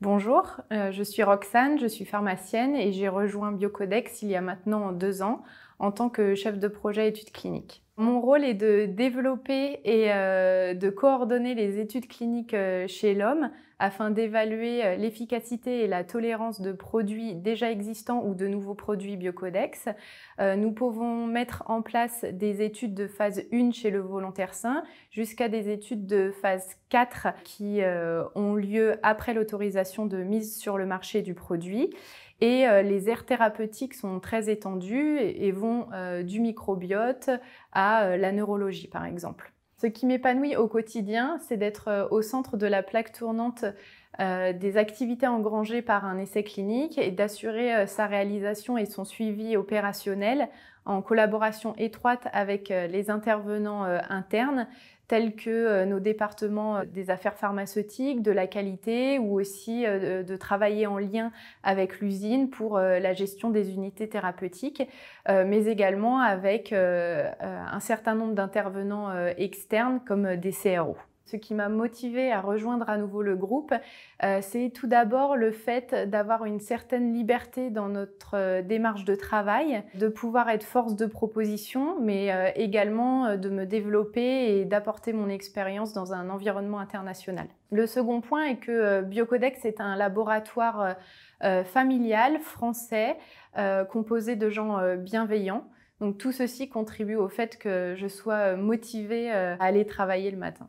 Bonjour, euh, je suis Roxane, je suis pharmacienne et j'ai rejoint Biocodex il y a maintenant deux ans en tant que chef de projet études cliniques. Mon rôle est de développer et euh, de coordonner les études cliniques euh, chez l'homme afin d'évaluer euh, l'efficacité et la tolérance de produits déjà existants ou de nouveaux produits biocodex. nous pouvons mettre en place des études de phase 1 chez le volontaire sain jusqu'à des études de phase 4 qui ont lieu après l'autorisation de mise sur le marché du produit. Et euh, les aires thérapeutiques sont très étendues et, vont euh, du microbiote à euh, la neurologie, par exemple. Ce qui m'épanouit au quotidien, c'est d'être au centre de la plaque tournante euh, des activités engrangées par un essai clinique et d'assurer euh, sa réalisation et son suivi opérationnel en collaboration étroite avec euh, les intervenants internes tels que nos départements des affaires pharmaceutiques, de la qualité ou aussi de travailler en lien avec l'usine pour la gestion des unités thérapeutiques, mais également avec un certain nombre d'intervenants externes comme des CRO. Ce qui m'a motivé à rejoindre à nouveau le groupe, euh, c'est tout d'abord le fait d'avoir une certaine liberté dans notre euh, démarche de travail, de pouvoir être force de proposition, mais euh, également de me développer et d'apporter mon expérience dans un environnement international. Le second point est que Biocodex est un laboratoire familial français composé de gens bienveillants. Donc tout ceci contribue au fait que je sois motivée à aller travailler le matin.